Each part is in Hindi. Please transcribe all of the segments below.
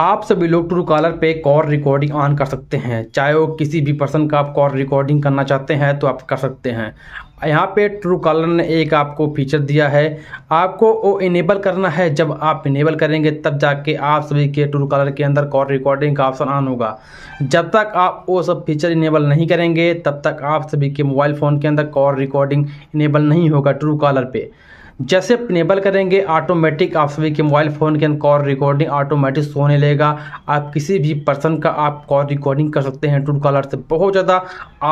आप सभी लोग ट्रू कॉलर पे कॉल रिकॉर्डिंग ऑन कर सकते हैं चाहे वो किसी भी पर्सन का आप कॉल रिकॉर्डिंग करना चाहते हैं तो आप कर सकते हैं यहाँ पे ट्रू कॉलर ने एक आपको फीचर दिया है आपको वो इनेबल करना है जब आप इनेबल करेंगे तब जाके आप सभी के ट्रू कॉलर के अंदर कॉल रिकॉर्डिंग का ऑप्शन ऑन होगा जब तक आप वो सब फीचर इनेबल नहीं करेंगे तब तक आप सभी के मोबाइल फ़ोन के अंदर कॉल रिकॉर्डिंग इनेबल नहीं होगा ट्रू कॉलर पर जैसे इनेबल करेंगे ऑटोमेटिक आप सभी के मोबाइल फ़ोन के अंदर कॉल रिकॉर्डिंग ऑटोमेटिक होने लगेगा आप किसी भी पर्सन का आप कॉल रिकॉर्डिंग कर सकते हैं टूल कॉलर से बहुत ज़्यादा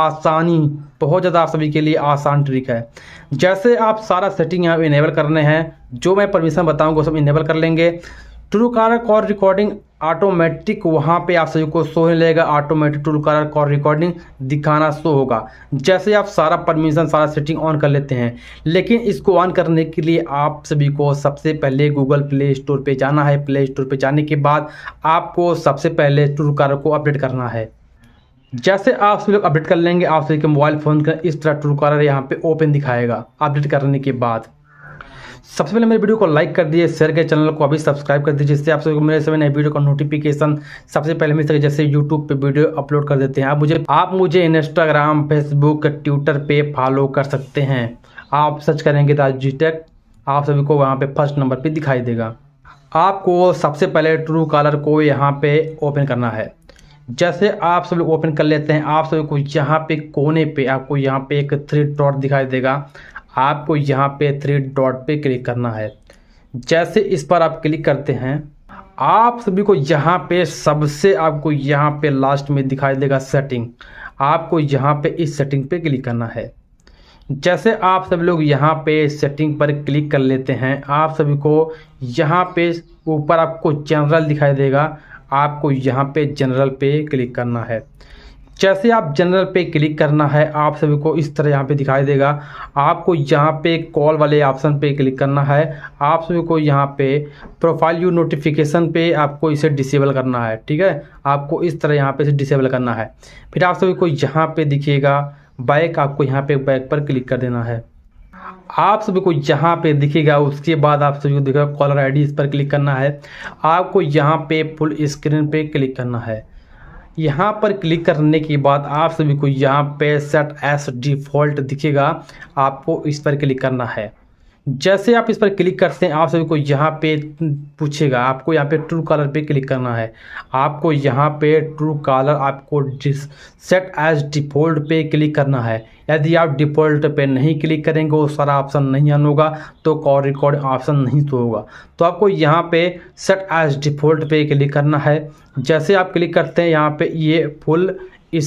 आसानी बहुत ज़्यादा आप सभी के लिए आसान ट्रिक है जैसे आप सारा सेटिंग यहाँ इनेबल करने हैं जो मैं परमिशन बताऊँगा सब इनेबल कर लेंगे Truecaller call recording automatic वहाँ पे आप सभी को शो नहीं लगेगा automatic Truecaller call recording दिखाना शो होगा जैसे आप सारा परमिशन सारा सेटिंग ऑन कर लेते हैं लेकिन इसको ऑन करने के लिए आप सभी को सबसे पहले गूगल प्ले स्टोर पे जाना है प्ले स्टोर पे जाने के बाद आपको सबसे पहले टूल कारर को अपडेट करना है जैसे आप सभी लोग अपडेट कर लेंगे आप सभी के मोबाइल फ़ोन का इस तरह टूल कारर यहाँ पे ओपन दिखाएगा अपडेट करने के बाद सबसे पहले मेरे वीडियो को लाइक कर दीजिए शेयर के चैनल को अभी सब्सक्राइब कर दीजिए जिससे आप को मेरे समय नए वीडियो का नोटिफिकेशन सबसे पहले मिल सके जैसे यूट्यूब पे वीडियो अपलोड कर देते हैं आप मुझे आप मुझे इंस्टाग्राम फेसबुक ट्विटर पे फॉलो कर सकते हैं आप सर्च करेंगे जी तो टेक आप सभी को वहाँ पे फर्स्ट नंबर पे दिखाई देगा आपको सबसे पहले ट्रू कॉलर को यहाँ पे ओपन करना है जैसे आप सभी ओपन कर लेते हैं आप सभी को यहाँ पे कोने पे आपको यहाँ पे एक थ्री डॉट दिखाई देगा आपको यहाँ पे थ्री डॉट पे क्लिक करना है जैसे इस पर आप क्लिक करते हैं आप सभी को यहाँ पे सबसे आपको यहाँ पे लास्ट में दिखाई देगा सेटिंग आपको यहाँ पे इस सेटिंग पे क्लिक करना है जैसे आप सभी लोग यहाँ पे सेटिंग पर क्लिक कर लेते हैं आप सभी को यहाँ पे ऊपर आपको जनरल दिखाई देगा आपको यहाँ पे जनरल पे क्लिक करना है जैसे आप जनरल पे क्लिक करना है आप सभी को इस तरह यहाँ पे दिखाई देगा आपको यहाँ पे कॉल वाले ऑप्शन पे क्लिक करना है आप सभी को यहाँ पे प्रोफाइल यू नोटिफिकेशन पे आपको इसे डिसेबल करना है ठीक है आपको इस तरह यहाँ पे इसे डिसेबल करना है फिर आप सभी को यहाँ पे दिखिएगा बैक आपको यहाँ पे बैक पर क्लिक कर देना है आप सभी को यहाँ पे दिखेगा उसके बाद आप सभी को दिखेगा कॉलर आईडी इस पर क्लिक करना है आपको यहाँ पे फुल स्क्रीन पे क्लिक करना है यहाँ पर क्लिक करने के बाद आप सभी को यहाँ पे सेट एस डिफ़ॉल्ट दिखेगा आपको इस पर क्लिक करना है जैसे आप इस पर क्लिक करते हैं आप सभी को यहाँ पे पूछेगा आपको यहाँ पे ट्रू कलर पे क्लिक करना है आपको यहाँ पे ट्रू कलर आपको सेट एज डिफ़ॉल्ट पे क्लिक करना है यदि आप डिफ़ॉल्ट पे नहीं क्लिक करेंगे वो सारा ऑप्शन नहीं ऑन होगा तो कॉल रिकॉर्ड ऑप्शन नहीं तो होगा तो आपको यहाँ पे सेट एज डिफ़ॉल्ट पे क्लिक करना है जैसे आप क्लिक करते हैं यहाँ पे ये फुल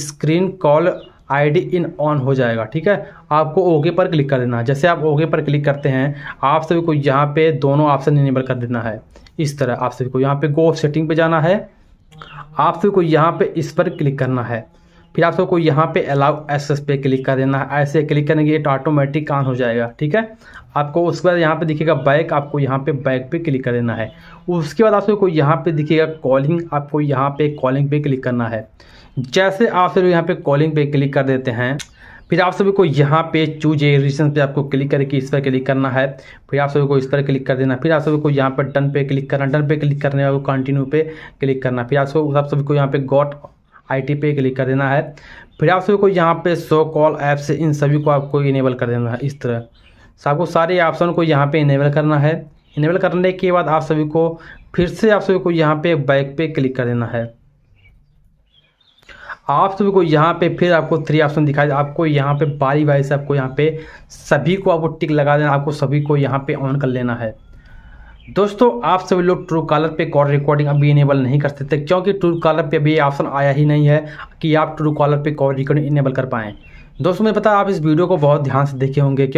स्क्रीन कॉल आईडी इन ऑन हो जाएगा ठीक है आपको ओके पर क्लिक कर देना है जैसे आप ओके पर क्लिक करते हैं आप सभी को यहाँ पे दोनों ऑप्शन इनेबल कर देना है इस तरह आप सभी को यहाँ पे गो सेटिंग पे जाना है आप सभी को यहाँ पे इस पर क्लिक करना है फिर आप सबको यहाँ पे अलाउ एस एस पे क्लिक कर देना है ऐसे क्लिक करने के लिए ऑटोमेटिक काम हो जाएगा ठीक है आपको उसके बाद यहाँ पे दिखेगा बैक आपको यहाँ पे बैक पे क्लिक कर देना है उसके बाद आप सबको यहाँ पे दिखेगा कॉलिंग आपको यहाँ पे कॉलिंग पे क्लिक करना है जैसे आप सब यहाँ पे कॉलिंग पे क्लिक कर देते हैं फिर आप सभी को यहाँ पे चूज ए रीजन पे आपको क्लिक करके इस पर क्लिक करना है फिर आप सभी को इस पर क्लिक कर देना फिर आप सभी को यहाँ पर डन पे क्लिक करना डन पे क्लिक करने वाले कंटिन्यू पे क्लिक करना फिर आप सब आप सभी को यहाँ पे गॉट आई टी पे क्लिक कर देना है फिर आप सभी को यहाँ पे शो कॉल ऐप से इन सभी को आपको इनेबल कर देना है इस तरह से आपको सारे ऑप्शन को यहाँ पे इनेबल करना है इनेबल करने के बाद आप सभी को फिर से आप सभी को यहाँ पे बैक पे क्लिक कर देना है आप सभी को यहाँ पे फिर आपको थ्री ऑप्शन दिखाई आपको यहाँ पे बारी बारी से आपको यहाँ पे सभी को आपको टिक लगा देना आपको सभी को यहाँ पे ऑन कर लेना है दोस्तों आप सभी लोग ट्रू कॉलर पे कॉल रिकॉर्डिंग अभी इनेबल नहीं कर सकते क्योंकि ट्रू कॉलर पे अभी ऑप्शन आया ही नहीं है कि आप ट्रू कॉलर पे कॉल रिकॉर्डिंग इनेबल कर पाएं दोस्तों मुझे पता आप इस वीडियो को बहुत ध्यान से देखे होंगे क्यों